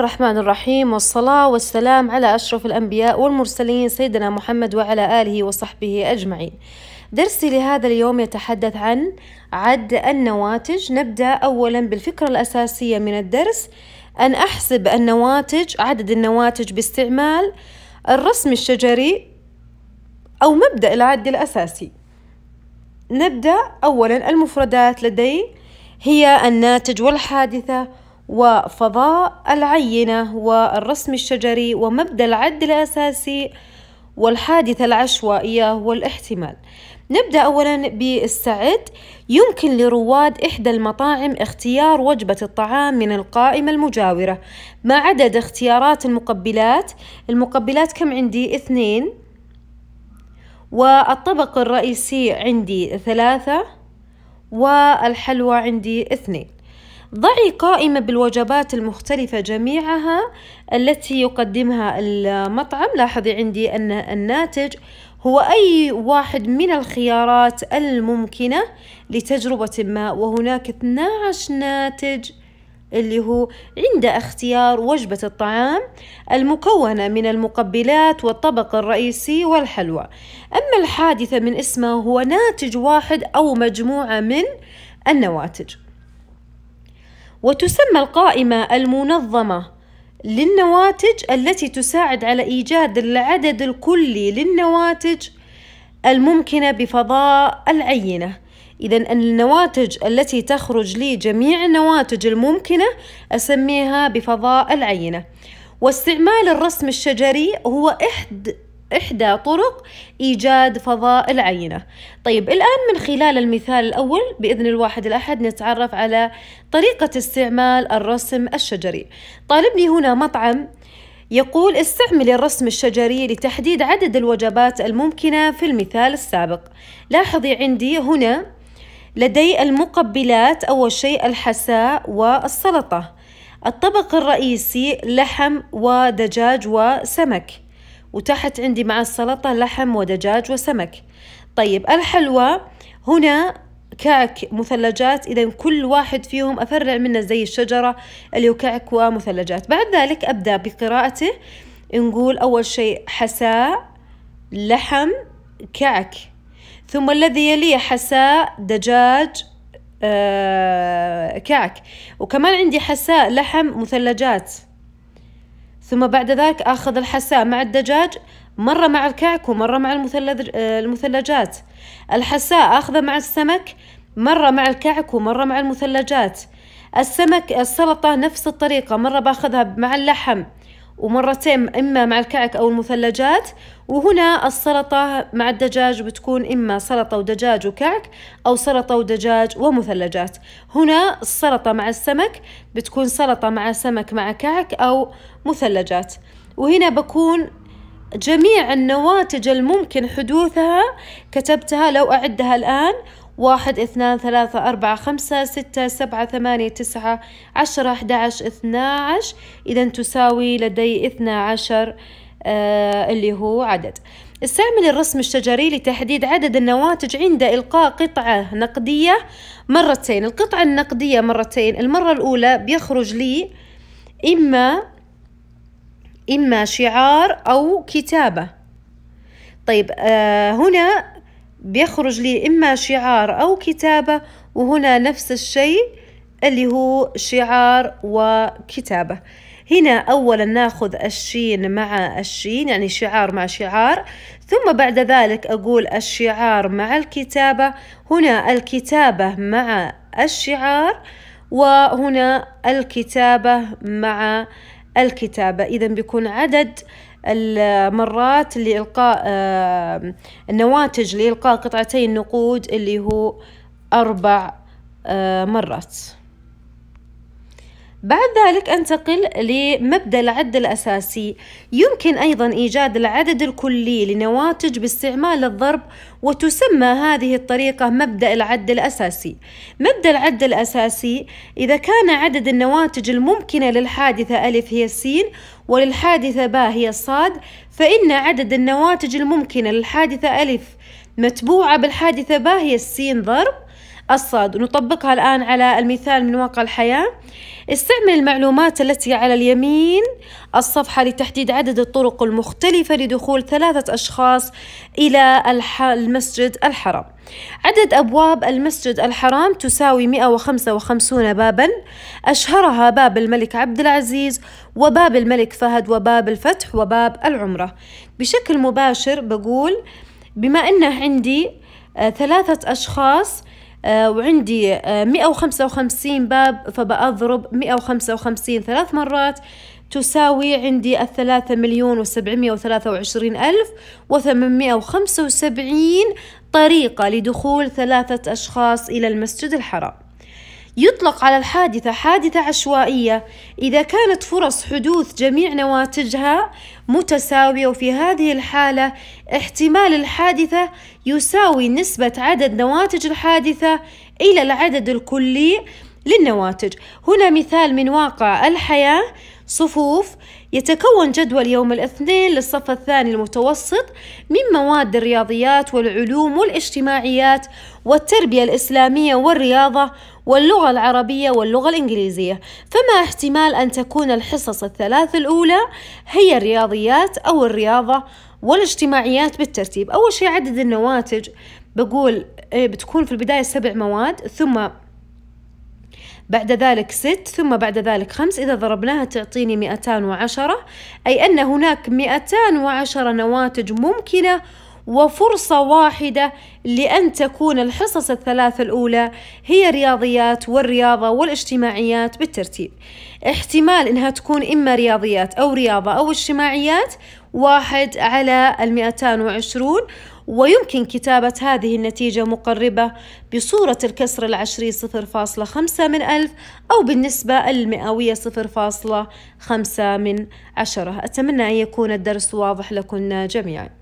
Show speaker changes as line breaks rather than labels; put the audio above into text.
الرحمن الرحيم والصلاة والسلام على أشرف الأنبياء والمرسلين سيدنا محمد وعلى آله وصحبه أجمعين درسي لهذا اليوم يتحدث عن عد النواتج نبدأ أولا بالفكرة الأساسية من الدرس أن أحسب النواتج عدد النواتج باستعمال الرسم الشجري أو مبدأ العد الأساسي نبدأ أولا المفردات لدي هي الناتج والحادثة وفضاء العينة والرسم الشجري ومبدأ العد الأساسي والحادثة العشوائية والاحتمال نبدأ أولا بالسعد يمكن لرواد إحدى المطاعم اختيار وجبة الطعام من القائمة المجاورة ما عدد اختيارات المقبلات المقبلات كم عندي؟ اثنين والطبق الرئيسي عندي ثلاثة والحلوى عندي اثنين ضعي قائمة بالوجبات المختلفة جميعها التي يقدمها المطعم لاحظي عندي أن الناتج هو أي واحد من الخيارات الممكنة لتجربة ما وهناك 12 ناتج اللي هو عند اختيار وجبة الطعام المكونة من المقبلات والطبق الرئيسي والحلوى أما الحادثة من اسمه هو ناتج واحد أو مجموعة من النواتج وتسمى القائمة المنظمة للنواتج التي تساعد على إيجاد العدد الكلي للنواتج الممكنة بفضاء العينة إذا النواتج التي تخرج لي جميع النواتج الممكنة أسميها بفضاء العينة واستعمال الرسم الشجري هو إحد إحدى طرق إيجاد فضاء العينة طيب الآن من خلال المثال الأول بإذن الواحد الأحد نتعرف على طريقة استعمال الرسم الشجري طالبني هنا مطعم يقول استعمل الرسم الشجري لتحديد عدد الوجبات الممكنة في المثال السابق لاحظي عندي هنا لدي المقبلات أول شيء الحساء والسلطة الطبق الرئيسي لحم ودجاج وسمك وتحت عندي مع السلطة لحم ودجاج وسمك طيب الحلوى هنا كعك مثلجات إذا كل واحد فيهم أفرع منه زي الشجرة اللي هو كعك ومثلجات بعد ذلك أبدأ بقراءته نقول أول شيء حساء لحم كعك ثم الذي يليه حساء دجاج آه كعك وكمان عندي حساء لحم مثلجات ثم بعد ذلك أخذ الحساء مع الدجاج مرة مع الكعك ومرة مع المثلج آه، المثلجات الحساء أخذه مع السمك مرة مع الكعك ومرة مع المثلجات السمك السلطة نفس الطريقة مرة باخذها مع اللحم ومرتين إما مع الكعك أو المثلجات وهنا السلطة مع الدجاج بتكون إما سلطة ودجاج وكعك أو سلطة ودجاج ومثلجات هنا السلطة مع السمك بتكون سلطة مع سمك مع كعك أو مثلجات وهنا بكون جميع النواتج الممكن حدوثها كتبتها لو أعدها الآن واحد اثنان ثلاثة أربعة خمسة ستة سبعة ثمانية تسعة عشرة أحد عشر اثنا عشر إذا تساوي لدي اثنا عشر آه اللي هو عدد استعمل الرسم الشجري لتحديد عدد النواتج عند إلقاء قطعة نقدية مرتين القطعة النقدية مرتين المرة الأولى بيخرج لي إما إما شعار أو كتابة طيب آه هنا بيخرج لي إما شعار أو كتابة وهنا نفس الشيء اللي هو شعار وكتابة هنا أولا ناخذ الشين مع الشين يعني شعار مع شعار ثم بعد ذلك أقول الشعار مع الكتابة هنا الكتابة مع الشعار وهنا الكتابة مع الكتابة إذا بيكون عدد المرات لإلقاء آه، النواتج لإلقاء قطعتي النقود اللي هو أربع آه، مرات بعد ذلك انتقل لمبدا العد الاساسي يمكن ايضا ايجاد العدد الكلي لنواتج باستعمال الضرب وتسمى هذه الطريقه مبدا العد الاساسي مبدا العد الاساسي اذا كان عدد النواتج الممكنه للحادثه الف هي السين وللحادثه باء هي الصاد فان عدد النواتج الممكنه للحادثه الف متبوعه بالحادثه باء هي السين ضرب الصاد ونطبقها الآن على المثال من واقع الحياة استعمل المعلومات التي على اليمين الصفحة لتحديد عدد الطرق المختلفة لدخول ثلاثة أشخاص إلى المسجد الحرام عدد أبواب المسجد الحرام تساوي 155 بابا أشهرها باب الملك عبد العزيز وباب الملك فهد وباب الفتح وباب العمرة بشكل مباشر بقول بما أنه عندي آه، ثلاثة أشخاص آه، وعندي 155 آه، باب فبأضرب 155 ثلاث مرات تساوي عندي الثلاثة مليون وسبعمية وثلاثة وعشرين ألف وثمانمية وخمسة وسبعين طريقة لدخول ثلاثة أشخاص إلى المسجد الحرام يطلق على الحادثة حادثة عشوائية إذا كانت فرص حدوث جميع نواتجها متساوية وفي هذه الحالة احتمال الحادثة يساوي نسبة عدد نواتج الحادثة إلى العدد الكلي للنواتج هنا مثال من واقع الحياة صفوف يتكون جدول يوم الاثنين للصف الثاني المتوسط من مواد الرياضيات والعلوم والاجتماعيات والتربية الإسلامية والرياضة واللغة العربية واللغة الإنجليزية فما احتمال أن تكون الحصص الثلاث الأولى هي الرياضيات أو الرياضة والاجتماعيات بالترتيب أول شيء عدد النواتج بقول إيه، بتكون في البداية سبع مواد ثم بعد ذلك ست ثم بعد ذلك خمس إذا ضربناها تعطيني 210 أي أن هناك 210 نواتج ممكنة وفرصة واحدة لأن تكون الحصص الثلاثة الأولى هي رياضيات والرياضة والاجتماعيات بالترتيب احتمال إنها تكون إما رياضيات أو رياضة أو اجتماعيات واحد على المئتان وعشرون ويمكن كتابة هذه النتيجة مقربة بصورة الكسر العشري 0.5 من ألف أو بالنسبة المئوية 0.5 من عشرة أتمنى أن يكون الدرس واضح لكم جميعاً